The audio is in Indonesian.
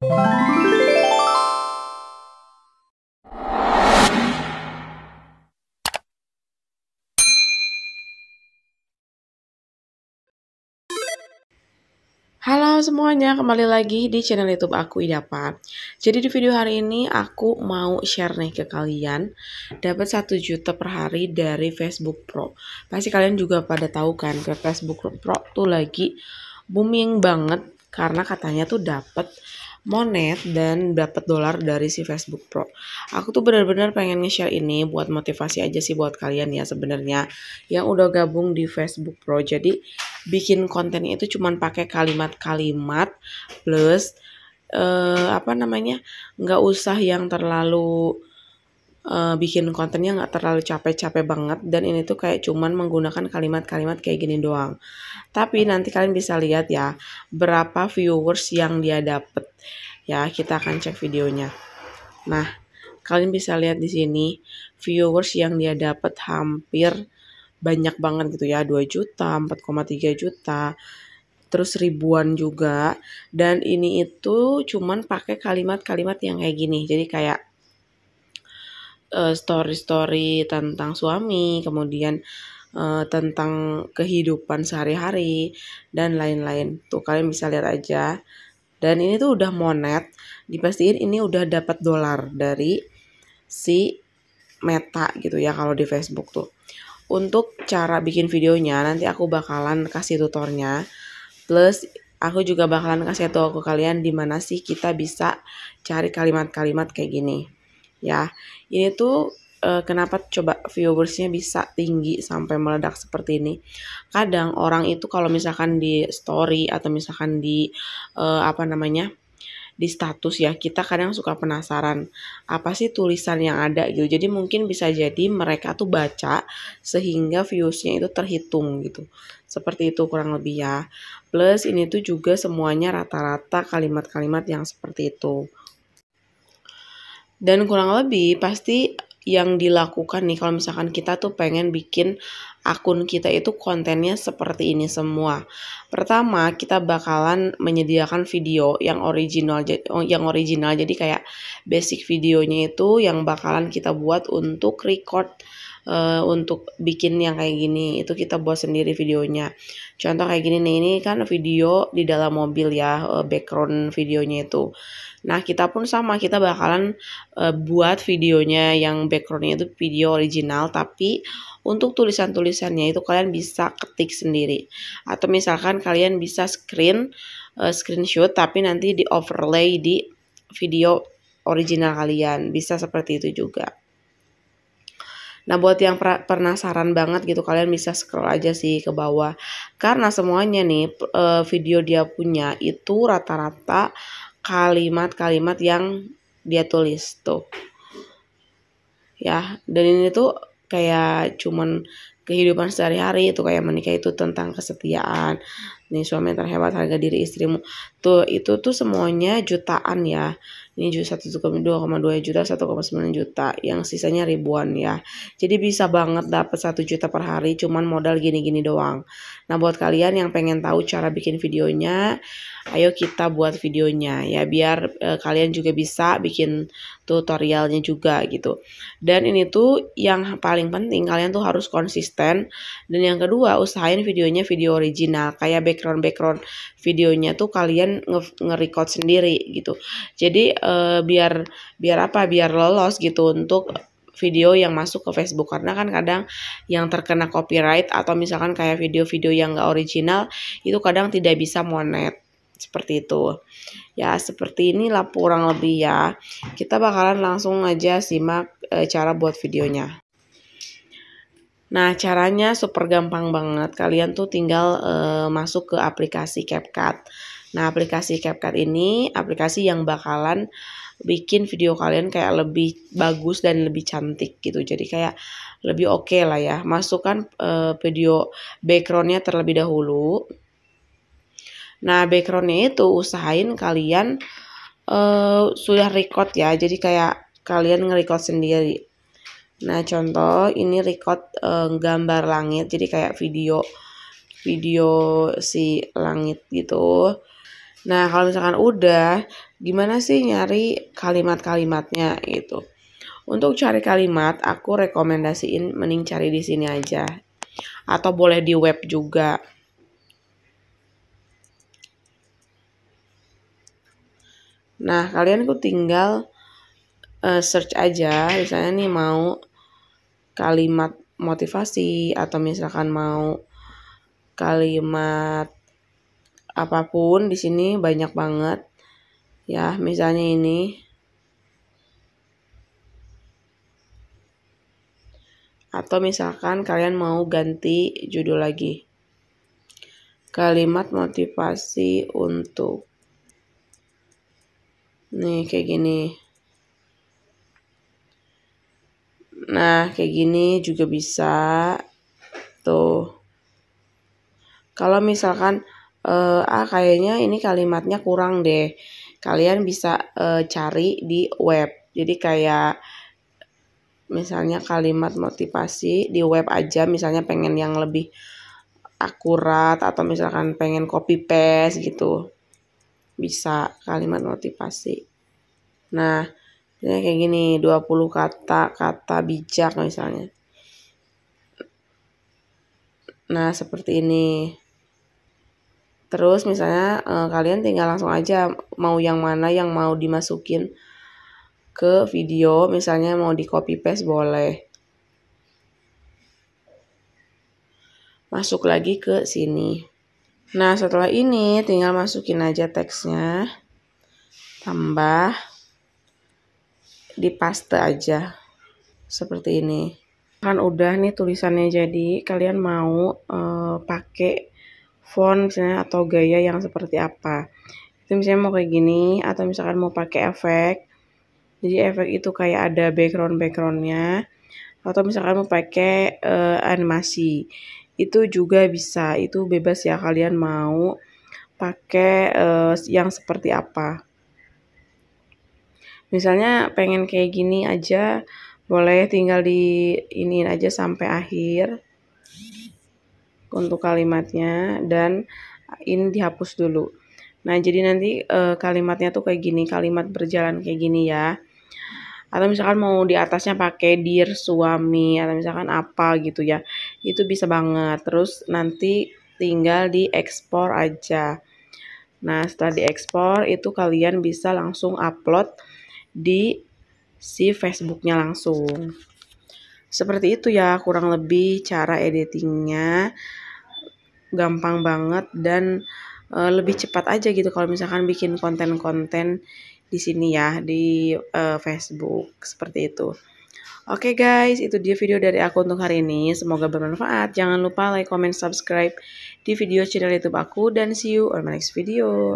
Halo semuanya, kembali lagi di channel YouTube aku Idapa. Jadi di video hari ini aku mau share nih ke kalian dapat 1 juta per hari dari Facebook Pro. Pasti kalian juga pada tahu kan ke Facebook Pro tuh lagi booming banget karena katanya tuh dapat monet dan dapat dolar dari si Facebook Pro. Aku tuh benar-benar pengen nge-share ini buat motivasi aja sih buat kalian ya sebenarnya yang udah gabung di Facebook Pro. Jadi bikin konten itu cuman pakai kalimat-kalimat plus eh, apa namanya? nggak usah yang terlalu uh, bikin kontennya nggak terlalu capek-capek banget dan ini tuh kayak cuman menggunakan kalimat-kalimat kayak gini doang. Tapi nanti kalian bisa lihat ya berapa viewers yang dia dapet. Ya, kita akan cek videonya. Nah, kalian bisa lihat di sini viewers yang dia dapat hampir banyak banget gitu ya, 2 juta, 4,3 juta terus ribuan juga dan ini itu cuman pakai kalimat-kalimat yang kayak gini jadi kayak story eh, story-story tentang suami, kemudian uh, tentang kehidupan sehari-hari dan lain-lain. Tuh kalian bisa lihat aja. Dan ini tuh udah monet, dipastiin ini udah dapat dolar dari si Meta gitu ya kalau di Facebook tuh. Untuk cara bikin videonya nanti aku bakalan kasih tutornya. Plus aku juga bakalan kasih tahu ke kalian dimana sih kita bisa cari kalimat-kalimat kayak gini ya. Ini tuh uh, kenapa coba viewersnya bisa tinggi sampai meledak seperti ini kadang orang itu kalau misalkan di story atau misalkan di uh, apa namanya di status ya kita kadang suka penasaran apa sih tulisan yang ada gitu jadi mungkin bisa jadi mereka tuh baca sehingga viewsnya itu terhitung gitu seperti itu kurang lebih ya plus ini tuh juga semuanya rata-rata kalimat-kalimat yang seperti itu dan kurang lebih pasti yang dilakukan nih kalau misalkan kita tuh pengen bikin akun kita itu kontennya seperti ini semua. Pertama, kita bakalan menyediakan video yang original oh, yang original jadi kayak basic videonya itu yang bakalan kita buat untuk record uh, untuk bikin yang kayak gini itu kita buat sendiri videonya contoh kayak gini nih ini kan video di dalam mobil ya uh, background videonya itu nah kita pun sama kita bakalan uh, buat videonya yang backgroundnya itu video original tapi untuk tulisan-tulisannya itu kalian bisa ketik sendiri atau misalkan kalian bisa screen uh, screenshot tapi nanti di overlay di video original kalian bisa seperti itu juga Nah, buat yang penasaran banget gitu, kalian bisa scroll aja sih ke bawah. Karena semuanya nih eh, video dia punya itu rata-rata kalimat-kalimat yang dia tulis tuh. Ya, dan ini tuh kayak cuman kehidupan sehari-hari itu kayak menikah itu tentang kesetiaan nih suami yang terhebat harga diri istrimu tuh itu tuh semuanya jutaan ya ini 1,2 juta 1,9 juta yang sisanya ribuan ya jadi bisa banget dapat 1 juta per hari cuman modal gini-gini doang nah buat kalian yang pengen tahu cara bikin videonya ayo kita buat videonya ya biar eh, kalian juga bisa bikin tutorialnya juga gitu. Dan ini tuh yang paling penting kalian tuh harus konsisten dan yang kedua usahain videonya video original kayak background-background videonya tuh kalian nge-record nge sendiri gitu. Jadi eh, biar biar apa? Biar lolos gitu untuk video yang masuk ke Facebook karena kan kadang yang terkena copyright atau misalkan kayak video-video yang gak original itu kadang tidak bisa monet seperti itu ya seperti inilah kurang lebih ya kita bakalan langsung aja simak e, cara buat videonya Nah, caranya super gampang banget. Kalian tuh tinggal e, masuk ke aplikasi CapCut. Nah, aplikasi CapCut ini aplikasi yang bakalan bikin video kalian kayak lebih bagus dan lebih cantik gitu. Jadi kayak lebih oke okay lah ya. Masukkan e, video backgroundnya terlebih dahulu. Nah, backgroundnya itu usahain kalian uh, sudah record ya. Jadi kayak kalian nge-record sendiri. Nah, contoh ini record uh, gambar langit. Jadi kayak video video si langit gitu. Nah, kalau misalkan udah, gimana sih nyari kalimat-kalimatnya itu Untuk cari kalimat, aku rekomendasiin mending cari di sini aja. Atau boleh di web juga. Nah, kalian tuh tinggal uh, search aja, misalnya nih mau kalimat motivasi atau misalkan mau kalimat apapun di sini banyak banget. Ya, misalnya ini atau misalkan kalian mau ganti judul lagi. Kalimat motivasi untuk nih kayak gini nah kayak gini juga bisa tuh kalau misalkan uh, ah kayaknya ini kalimatnya kurang deh kalian bisa uh, cari di web jadi kayak misalnya kalimat motivasi di web aja misalnya pengen yang lebih akurat atau misalkan pengen copy paste gitu bisa kalimat motivasi. Nah, ini kayak gini, 20 kata, kata bijak misalnya. Nah, seperti ini. Terus misalnya eh, kalian tinggal langsung aja mau yang mana yang mau dimasukin ke video, misalnya mau di copy paste boleh. Masuk lagi ke sini. Nah, setelah ini tinggal masukin aja teksnya. Tambah dipaste aja. Seperti ini. Kan udah nih tulisannya jadi kalian mau e, pakai font misalnya atau gaya yang seperti apa. Itu misalnya mau kayak gini atau misalkan mau pakai efek. Jadi efek itu kayak ada background-backgroundnya atau misalkan mau pakai e, animasi itu juga bisa itu bebas ya kalian mau pakai uh, yang seperti apa misalnya pengen kayak gini aja boleh tinggal di ini aja sampai akhir untuk kalimatnya dan ini dihapus dulu nah jadi nanti uh, kalimatnya tuh kayak gini kalimat berjalan kayak gini ya atau misalkan mau di atasnya pakai dir suami atau misalkan apa gitu ya itu bisa banget terus nanti tinggal diekspor aja nah setelah diekspor itu kalian bisa langsung upload di si Facebooknya langsung seperti itu ya kurang lebih cara editingnya gampang banget dan eh, lebih cepat aja gitu kalau misalkan bikin konten-konten di sini ya di uh, Facebook seperti itu. Oke okay guys, itu dia video dari aku untuk hari ini. Semoga bermanfaat. Jangan lupa like, comment, subscribe di video channel YouTube aku. Dan see you on my next video.